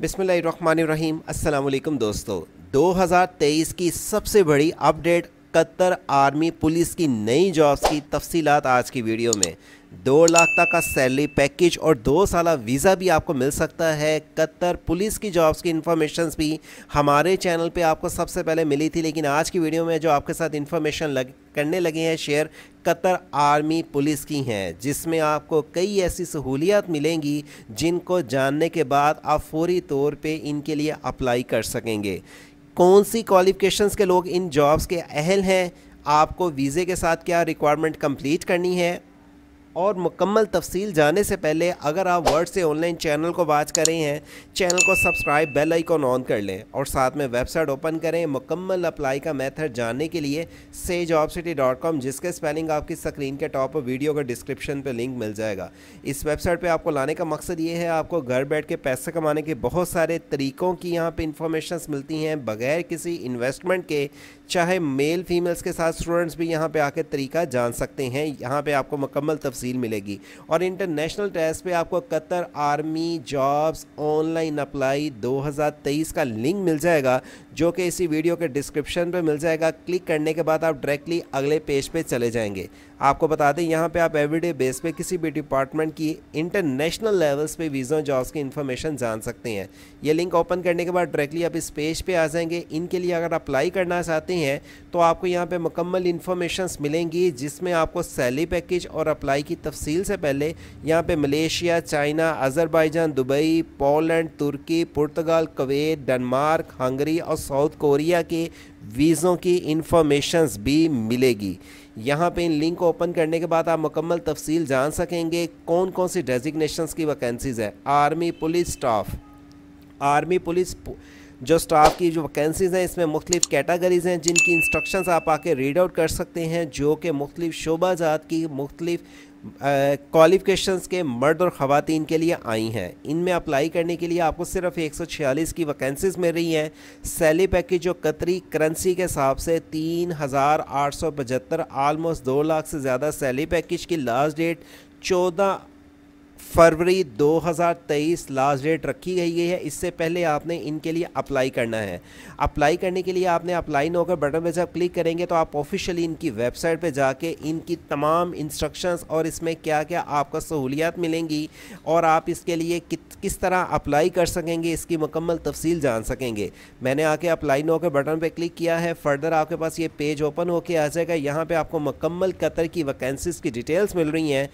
बिसमीम अल्लाम दोस्तों 2023 की सबसे बड़ी अपडेट इकहत्तर आर्मी पुलिस की नई जॉब्स की तफसीलात आज की वीडियो में दो लाख तक का सैलरी पैकेज और दो साल वीज़ा भी आपको मिल सकता है कतर पुलिस की जॉब्स की इन्फॉर्मेशन भी हमारे चैनल पे आपको सबसे पहले मिली थी लेकिन आज की वीडियो में जो आपके साथ इन्फॉर्मेशन लग करने लगे हैं शेयर कतर आर्मी पुलिस की हैं जिसमें आपको कई ऐसी सहूलियात मिलेंगी जिनको जानने के बाद आप फौरी तौर पे इनके लिए अप्लाई कर सकेंगे कौन सी क्वालिफ़िकेशंस के लोग इन जॉब्स के अहल हैं आपको वीज़े के साथ क्या रिक्वायरमेंट कंप्लीट करनी है और मुकम्मल तफसील जाने से पहले अगर आप वर्ड से ऑनलाइन चैनल को वाच कर रहे हैं चैनल को सब्सक्राइब बेल आइकॉन ऑन कर लें और साथ में वेबसाइट ओपन करें मुकम्मल अप्लाई का मेथड जानने के लिए से जॉब सिटी डॉट कॉम जिसके स्पेलिंग आपकी स्क्रीन के टॉप पर वीडियो का डिस्क्रिप्शन पर लिंक मिल जाएगा इस वेबसाइट पर आपको लाने का मकसद ये है आपको घर बैठ के पैसे कमाने के बहुत सारे तरीक़ों की यहाँ पर इंफॉर्मेशन मिलती हैं बगैर किसी इन्वेस्टमेंट के चाहे मेल फीमेल्स के साथ स्टूडेंट्स भी यहाँ पर आकर तरीका जान सकते हैं यहाँ पर आपको मुकम्मल तफसी तफसील मिलेगी और इंटरनेशनल टेस्ट पे आपको Qatar army jobs online apply 2023 का लिंक मिल जाएगा जो कि इसी वीडियो के डिस्क्रिप्शन पर मिल जाएगा क्लिक करने के बाद आप डायरेक्टली अगले पेज पे चले जाएंगे आपको बता दें यहाँ पे आप एवरीडे बेस पे किसी भी डिपार्टमेंट की इंटरनेशनल लेवल्स पे वीज़ा जॉब्स की इन्फॉर्मेशन जान सकते हैं ये लिंक ओपन करने के बाद डायरेक्टली आप इस पेज पे आ जाएंगे इनके लिए अगर अप्लाई करना चाहते हैं तो आपको यहाँ पे मुकम्मल इन्फॉर्मेशन मिलेंगी जिसमें आपको सैलरी पैकेज और अप्लाई की तफसील से पहले यहाँ पर Malaysia China Azerbaijan Dubai Poland तुर्की पुर्तगाल कवेत डनमार्क हंगरी और साउथ कोरिया के वीज़ों की इन्फॉर्मेशंस भी मिलेगी यहाँ पे इन लिंक को ओपन करने के बाद आप मुकम्मल तफसील जान सकेंगे कौन कौन सी डेजिग्नेशंस की वैकेंसीज़ है army police staff army police पु... जो स्टाफ की जो वैकेंसीज़ हैं इसमें मुख्तलिफ कैटागरीज़ हैं जिनकी इंस्ट्रक्शंस आप आके रीड आउट कर सकते हैं जो कि मुख्तलिफ शोबाजात की मुख्तलिफ क्वालिफ़िकेशन के मर्द और ख़वान के लिए आई हैं इनमें अप्लाई करने के लिए आपको सिर्फ एक सौ छियालीस की वैकेंसीज मिल रही हैं सैली पैकेज जो कतरी करेंसी के हिसाब से तीन हज़ार आठ सौ पचहत्तर आलमोस्ट दो लाख से ज़्यादा सैली पैकेज की लास्ट डेट चौदह फरवरी 2023 लास्ट डेट रखी गई है इससे पहले आपने इनके लिए अप्लाई करना है अप्लाई करने के लिए आपने अप्लाई न होकर बटन पर जब क्लिक करेंगे तो आप ऑफिशियली इनकी वेबसाइट पर जाके इनकी तमाम इंस्ट्रक्शंस और इसमें क्या क्या आपका सहूलियात मिलेंगी और आप इसके लिए कि, किस तरह अप्लाई कर सकेंगे इसकी मुकम्मल तफसील जान सकेंगे मैंने आके अप्लाई न होकर बटन पर क्लिक किया है फर्दर आपके पास ये पेज ओपन होकर आ जाएगा यहाँ पर आपको मुकम्मल कतर की वैकेंसीज़ की डिटेल्स मिल रही हैं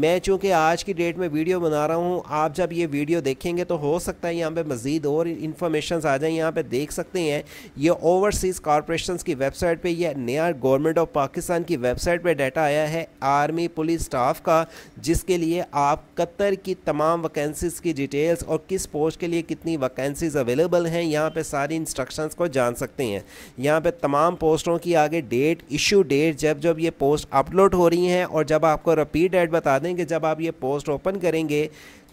मैं चूँकि आज की डेट में मैं वीडियो बना रहा हूँ आप जब ये वीडियो देखेंगे तो हो सकता है यहाँ पे मज़ीद और इन्फॉर्मेशन आ जाए यहाँ पे देख सकते हैं ये ओवरसीज़ कॉरपोरेशन की वेबसाइट पर यह नया गवर्नमेंट ऑफ पाकिस्तान की वेबसाइट पर डाटा आया है आर्मी पुलिस स्टाफ का जिसके लिए आप कतर की तमाम वैकेंसीज़ की डिटेल्स और किस पोस्ट के लिए कितनी वैकेंसीज़ अवेलेबल हैं यहाँ पर सारी इंस्ट्रक्शन को जान सकते हैं यहाँ पर तमाम पोस्टों की आगे डेट इशू डेट जब जब ये पोस्ट अपलोड हो रही हैं और जब आपको रिपीट डेट बता दें कि जब आप ये पोस्ट ओपन ओपन करेंगे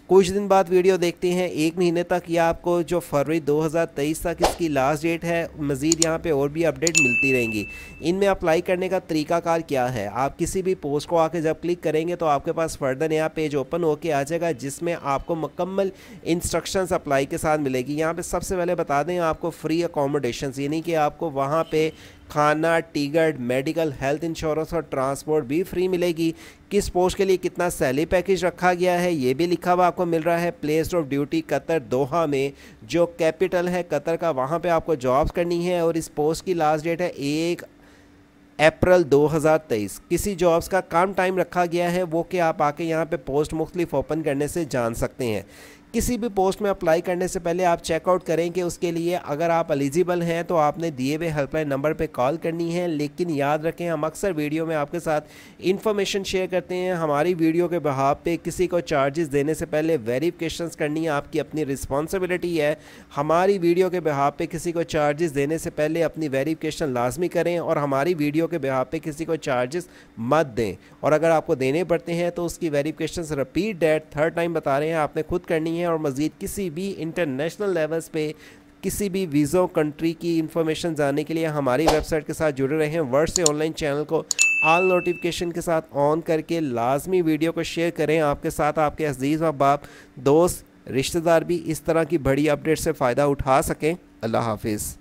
कुछ दिन बाद वीडियो देखते हैं एक महीने तक या आपको जो फरवरी 2023 तक इसकी लास्ट डेट है मज़ीद यहाँ पे और भी अपडेट मिलती रहेंगी इनमें अप्लाई करने का तरीकाकार क्या है आप किसी भी पोस्ट को आके जब क्लिक करेंगे तो आपके पास फर्दर नया पेज ओपन होके आ जाएगा जिसमें आपको मुकम्मल इंस्ट्रक्शंस अप्लाई के साथ मिलेगी यहाँ पर सबसे पहले बता दें आपको फ्री अकोमोडेशन यानी कि आपको वहाँ पर खाना टीगर्ड मेडिकल हेल्थ इंश्योरेंस और ट्रांसपोर्ट भी फ्री मिलेगी किस पोस्ट के लिए कितना सैलरी पैकेज रखा गया है ये भी लिखा हुआ आपको मिल रहा है place of duty Qatar Doha में जो कैपिटल है कतर का वहाँ पे आपको जॉब्स करनी है और इस पोस्ट की लास्ट डेट है एक अप्रैल 2023 किसी जॉब्स का काम टाइम रखा गया है वो कि आप आके यहाँ पे पोस्ट मुख्तलिफ ओपन करने से जान सकते हैं किसी भी पोस्ट में अप्लाई करने से पहले आप चेकआउट करें कि उसके लिए अगर आप एलिजिबल हैं तो आपने दिए हुए हेल्पलाइन नंबर पर कॉल करनी है लेकिन याद रखें हम अक्सर वीडियो में आपके साथ इन्फॉर्मेशन शेयर करते हैं हमारी वीडियो के बहाव पर किसी को चार्जेस देने से पहले वेरीफिकेशन करनी है आपकी अपनी रिस्पॉन्सिबिलिटी है हमारी वीडियो के बहाव पे किसी को चार्जेस देने से पहले अपनी वेरीफिकेशन लाजमी करें और हमारी वीडियो के बहाव पे किसी को चार्जेस मत दें और अगर आपको देने पड़ते हैं तो उसकी verification repeat date third time बता रहे हैं आपने खुद करनी है हैं और मज़ीद किसी भी इंटरनेशनल लेवल्स पे किसी भी वीजो कंट्री की इंफॉर्मेशन जानने के लिए हमारी वेबसाइट के साथ जुड़े रहें वर्ड से ऑनलाइन चैनल को आल नोटिफिकेशन के साथ ऑन करके लाजमी वीडियो को शेयर करें आपके साथ आपके अजीज़ व बाप दोस्त रिश्तेदार भी इस तरह की बड़ी अपडेट से फ़ायदा उठा सकें अल्लाह हाफिज़